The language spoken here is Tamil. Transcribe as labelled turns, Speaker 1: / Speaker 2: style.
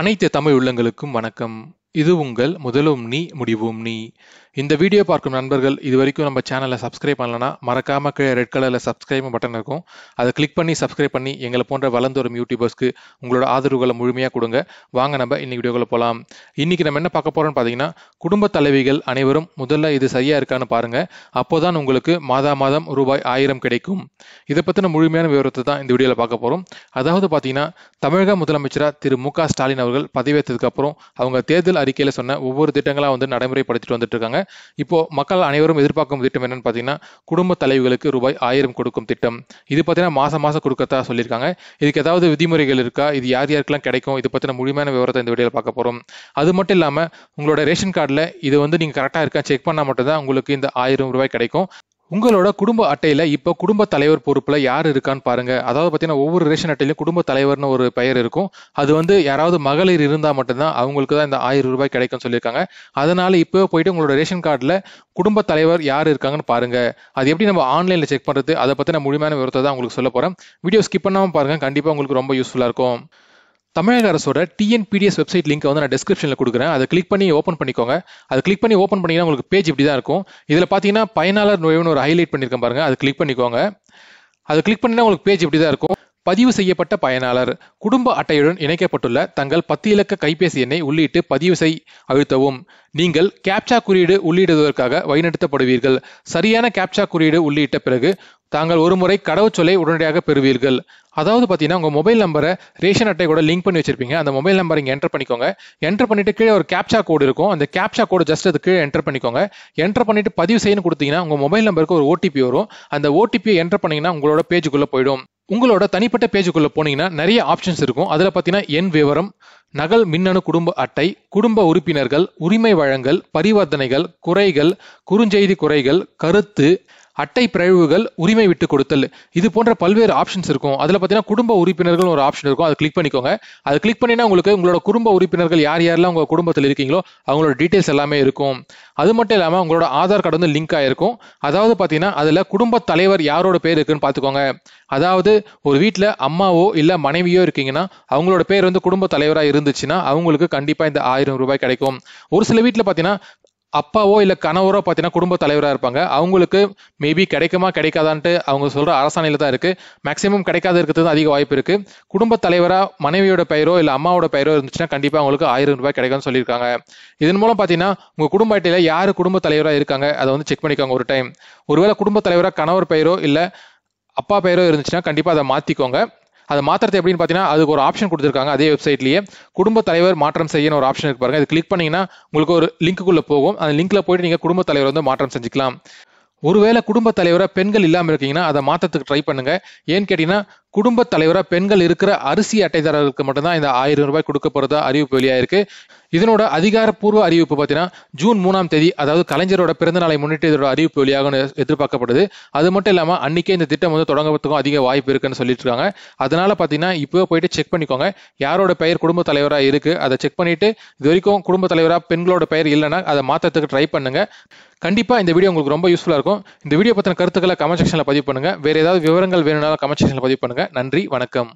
Speaker 1: அனைத்து தமிழ் உள்ளங்களுக்கும் வணக்கம் இது உங்கள் முதலும் நீ முடிவும் நீ இந்த வீடியோ பார்க்கும் நண்பர்கள் இது வரைக்கும் நம்ம சேனலை சப்ஸ்கிரைப் பண்ணலன்னா மறக்காம கீழே ரெட் கலரில் சப்ஸ்கிரைப் பட்டன் இருக்கும் அதை கிளிக் பண்ணி சப்ஸ்கிரைப் பண்ணி எங்களை போன்ற வரும் யூடியூபர்ஸ்க்கு உங்களோட ஆதரவுகளை முழுமையாக கொடுங்க வாங்க நம்ம இன்னைக்கு வீடியோவில் போகலாம் இன்னைக்கு நம்ம என்ன பார்க்க போறோம்னு பார்த்தீங்கன்னா குடும்ப தலைவிகள் அனைவரும் முதல்ல இது சரியா இருக்கான்னு பாருங்க அப்போதான் உங்களுக்கு மாதா மாதம் ரூபாய் ஆயிரம் கிடைக்கும் இதை பற்றின முழுமையான விவரத்தை தான் இந்த வீடியோவில் பார்க்க போகிறோம் அதாவது பார்த்தீங்கன்னா தமிழக முதலமைச்சராக திரு மு ஸ்டாலின் அவர்கள் பதவியேற்றதுக்கு அப்புறம் அவங்க தேர்தல் அறிக்கையில் சொன்ன ஒவ்வொரு திட்டங்களாக வந்து நடைமுறைப்படுத்திட்டு வந்துட்டு இருக்காங்க இப்போ மக்கள் அனைவரும் எதிர்பார்க்கும் திட்டம் என்னன்னு பாத்தீங்கன்னா குடும்ப தலைவிகளுக்கு ரூபாய் ஆயிரம் கொடுக்கும் திட்டம் இது பாத்தீங்கன்னா மாசம் மாசம் கொடுக்கத்தா சொல்லியிருக்காங்க இதுக்கு ஏதாவது விதிமுறைகள் இருக்கா இது யார் யாருக்கெல்லாம் கிடைக்கும் இதை பத்தின முழுமையான விவரத்தை இந்த வீடியோ பார்க்க போறோம் அது மட்டும் இல்லாம உங்களோட ரேஷன் கார்டில் இது வந்து நீங்க கரெக்டா இருக்கா செக் பண்ணா மட்டும்தான் உங்களுக்கு இந்த ஆயிரம் ரூபாய் கிடைக்கும் உங்களோட குடும்ப அட்டையில இப்போ குடும்ப தலைவர் பொறுப்புல யார் இருக்கான்னு பாருங்க அதாவது பார்த்தீங்கன்னா ஒவ்வொரு ரேஷன் அட்டையிலும் குடும்ப தலைவர்னு ஒரு பெயர் இருக்கும் அது வந்து யாராவது மகளிர் இருந்தால் மட்டும்தான் அவங்களுக்கு தான் இந்த ஆயிரம் ரூபாய் கிடைக்கும்னு சொல்லியிருக்காங்க அதனால இப்போ போயிட்டு உங்களோட ரேஷன் கார்டில் குடும்ப தலைவர் யார் இருக்காங்கன்னு பாருங்க அது எப்படி நம்ம ஆன்லைனில் செக் பண்ணுறது அதை நான் முழுமையான விவரத்தை தான் உங்களுக்கு சொல்ல போறேன் வீடியோ ஸ்கிப் பண்ணாமல் பாருங்க கண்டிப்பாக உங்களுக்கு ரொம்ப யூஸ்ஃபுல்லாக இருக்கும் தமிழக அரசோட டிஎன்பிடிஎஸ் வெப்சைட் லிங்க் வந்து நான் டிஸ்கிரிப்ஷனில் கொடுக்குறேன் அதை கிளிக் பண்ணி ஓப்பன் பண்ணிக்கோங்க அதை கிளிக் பண்ணி ஓப்பன் பண்ணிங்கன்னா உங்களுக்கு பேஜ் இப்படி தான் இருக்கும் இதில் பார்த்தீங்கன்னா பயனாளர் நுழைவுன்னு ஒரு ஹைலைட் பண்ணியிருக்கேன் பாருங்க அதை கிளிக் பண்ணிக்கோங்க அதை கிளிக் பண்ணினா உங்களுக்கு பேஜ் இப்படி தான் இருக்கும் பதிவு செய்யப்பட்ட பயனாளர் குடும்ப அட்டையுடன் இணைக்கப்பட்டுள்ள தங்கள் பத்து இலக்க கைபேசி எண்ணை உள்ளிட்டு பதிவு செய் அழுத்தவும் நீங்கள் கேப்சா குறியீடு உள்ளிடுவதற்காக வழிநடத்தப்படுவீர்கள் சரியான கேப்சா குறியீடு உள்ளிட்ட பிறகு தாங்கள் ஒரு முறை கடவுச்சொல்லை உடனடியாக பெறுவீர்கள் அதாவது பார்த்தீங்கன்னா உங்கள் மொபைல் நம்பரை ரேஷன் அட்டை கூட லிங்க் பண்ணி வச்சிருப்பீங்க அந்த மொபைல் நம்பர் இங்கே என்டர் பண்ணிக்கோங்க என்டர் பண்ணிட்டு கீழே ஒரு கேப்சா கோடு இருக்கும் அந்த கேப்சா கோடு ஜஸ்ட் அது கீழே என்டர் பண்ணிக்கோங்க என்டர் பண்ணிட்டு பதிவு செய்யணும்னு கொடுத்தீங்கன்னா உங்கள் மொபைல் நம்பருக்கு ஒரு ஓடிபி வரும் அந்த ஓடிபியை என்டர் பண்ணீங்கன்னா உங்களோட பேஜுக்குள்ளே போயிடும் உங்களோட தனிப்பட்ட பேஜுக்குள்ளே போனீங்கன்னா நிறைய ஆப்ஷன்ஸ் இருக்கும் அதில் பார்த்தீங்கன்னா என் விவரம் நகல் மின்னணு குடும்ப அட்டை குடும்ப உறுப்பினர்கள் உரிமை வழங்கல் பரிவர்த்தனைகள் குறைகள் குறுஞ்செய்தி குறைகள் கருத்து அட்டை பிறழ்வுகள் உரிமை விட்டு கொடுத்தல் இது போன்ற பல்வேறு ஆப்ஷன்ஸ் இருக்கும் அதில் பார்த்தீங்கன்னா குடும்ப உறுப்பினர்கள் ஒரு ஆப்ஷன் இருக்கும் அதை கிளிக் பண்ணிக்கோங்க அதை கிளிக் பண்ணினா உங்களுக்கு உங்களோட குடும்ப உறுப்பினர்கள் யார் யாரெல்லாம் உங்கள் குடும்பத்தில் இருக்கீங்களோ அவங்களோட டீட்டெயில்ஸ் எல்லாமே இருக்கும் அது மட்டும் இல்லாமல் உங்களோட ஆதார் கார்டு வந்து லிங்க் ஆகிருக்கும் அதாவது பார்த்தீங்கன்னா அதில் குடும்ப தலைவர் யாரோட பேர் இருக்குன்னு பார்த்துக்கோங்க அதாவது ஒரு வீட்டில் அம்மாவோ இல்லை மனைவியோ இருக்கீங்கன்னா அவங்களோட பேர் வந்து குடும்ப தலைவராக இருந்துச்சுன்னா அவங்களுக்கு கண்டிப்பாக இந்த ஆயிரம் ரூபாய் கிடைக்கும் ஒரு சில வீட்டில் பார்த்தீங்கன்னா அப்பாவோ இல்லை கணவரோ பார்த்தீங்கன்னா குடும்ப தலைவராக இருப்பாங்க அவங்களுக்கு மேபி கிடைக்குமா கிடைக்காதான்ட்டு அவங்க சொல்கிற அரசாணையில் தான் இருக்குது மேக்ஸிமம் கிடைக்காத இருக்கிறது அதிக வாய்ப்பு இருக்குது குடும்ப தலைவராக மனைவியோட பெயரோ இல்லை அம்மாவோட பெயரோ இருந்துச்சுன்னா கண்டிப்பாக அவங்களுக்கு ஆயிரம் ரூபாய் கிடைக்கும்னு சொல்லியிருக்காங்க இதன் மூலம் பார்த்தீங்கன்னா உங்கள் குடும்ப அட்டையில் யார் குடும்ப தலைவராக இருக்காங்க அதை வந்து செக் பண்ணிக்கோங்க ஒரு டைம் ஒருவேளை குடும்ப தலைவராக கணவர் பெயரோ இல்லை அப்பா பெயரோ இருந்துச்சுன்னா கண்டிப்பாக அதை மாற்றிக்கோங்க அதை மாற்றுறது எப்படின்னு பார்த்தீங்கன்னா அதுக்கு ஒரு ஆப்ஷன் கொடுத்துருக்காங்க அதே வெப்சைட்லேயே குடும்ப தலைவர் மாற்றம் செய்யணும் ஒரு ஆப்ஷன் இருக்கு பாருங்க அது கிளிக் பண்ணீங்கன்னா உங்களுக்கு ஒரு லிங்க்குள்ளே போகும் அந்த லிங்க்ல போயிட்டு நீங்கள் குடும்ப தலைவர் வந்து மாற்றம் செஞ்சுக்கலாம் ஒருவேளை குடும்ப தலைவரை பெண்கள் இல்லாமல் இருக்கீங்கன்னா அதை மாற்றத்துக்கு ட்ரை பண்ணுங்க ஏன்னு கேட்டீங்கன்னா குடும்ப தலைவராக பெண்கள் இருக்கிற அரிசி அட்டைதாரர்களுக்கு மட்டும்தான் இந்த ஆயிரம் ரூபாய் கொடுக்க போறதா அறிவிப்பு வெளியாயிருக்கு இதனோட அதிகாரப்பூர்வ அறிவிப்பு பார்த்தீங்கன்னா ஜூன் மூணாம் தேதி அதாவது கலைஞரோட பிறந்த நாளை முன்னிட்டு இதோட அறிவிப்பு வெளியாகும்னு எதிர்பார்க்கப்படுது அது மட்டும் இல்லாமல் அன்னைக்கே இந்த திட்டம் வந்து தொடங்குவதுக்கும் அதிக வாய்ப்பு இருக்குன்னு சொல்லிட்டு இருக்காங்க அதனால பார்த்தீங்கன்னா இப்போ போயிட்டு செக் பண்ணிக்கோங்க யாரோட பெயர் குடும்ப தலைவராக இருக்கு அதை செக் பண்ணிட்டு இது வரைக்கும் குடும்ப தலைவராக பெண்களோட பெயர் இல்லைன்னா அதை மாற்றத்துக்கு ட்ரை பண்ணுங்க கண்டிப்பாக இந்த வீடியோ உங்களுக்கு ரொம்ப யூஸ்ஃபுல்லாக இருக்கும் இந்த வீடியோ பற்றின கருத்துக்களை கமெண்ட் செக்ஷனில் பதிவு பண்ணுங்க வேறு ஏதாவது விவரங்கள் வேணும்னாலும் கமெண்ட் செக்ஷனில் பதிவு பண்ணுங்க நன்றி வணக்கம்